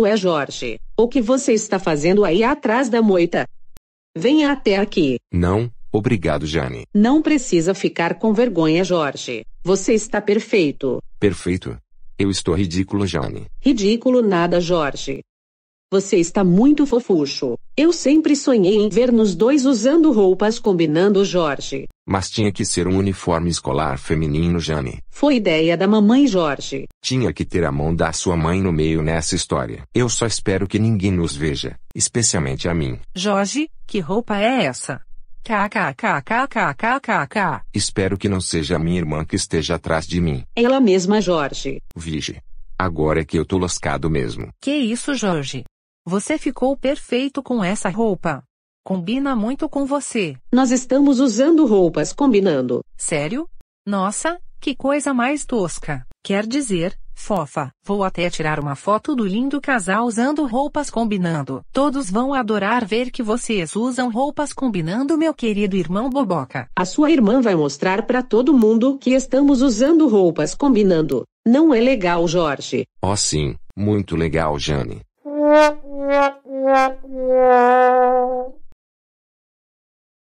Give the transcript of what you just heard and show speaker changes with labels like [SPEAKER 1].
[SPEAKER 1] Ué, Jorge, o que você está fazendo aí atrás da moita? Venha até aqui.
[SPEAKER 2] Não, obrigado, Jane.
[SPEAKER 1] Não precisa ficar com vergonha, Jorge. Você está perfeito.
[SPEAKER 2] Perfeito? Eu estou ridículo, Jane.
[SPEAKER 1] Ridículo nada, Jorge. Você está muito fofucho. Eu sempre sonhei em ver nos dois usando roupas combinando, Jorge.
[SPEAKER 2] Mas tinha que ser um uniforme escolar feminino, Jane.
[SPEAKER 1] Foi ideia da mamãe, Jorge.
[SPEAKER 2] Tinha que ter a mão da sua mãe no meio nessa história. Eu só espero que ninguém nos veja, especialmente a mim.
[SPEAKER 3] Jorge, que roupa é essa?
[SPEAKER 1] KKKKKKKK.
[SPEAKER 2] Espero que não seja a minha irmã que esteja atrás de mim.
[SPEAKER 1] Ela mesma, Jorge.
[SPEAKER 2] Vige. Agora é que eu tô lascado mesmo.
[SPEAKER 1] Que isso, Jorge?
[SPEAKER 3] Você ficou perfeito com essa roupa. Combina muito com você. Nós estamos usando roupas combinando. Sério? Nossa, que coisa mais tosca. Quer dizer, fofa, vou até tirar uma foto do lindo casal usando roupas
[SPEAKER 1] combinando.
[SPEAKER 3] Todos vão adorar ver que vocês usam roupas combinando, meu querido irmão
[SPEAKER 1] Boboca. A sua irmã vai mostrar para todo mundo que estamos usando roupas combinando. Não é legal, Jorge?
[SPEAKER 2] Oh, sim, muito legal, Jane.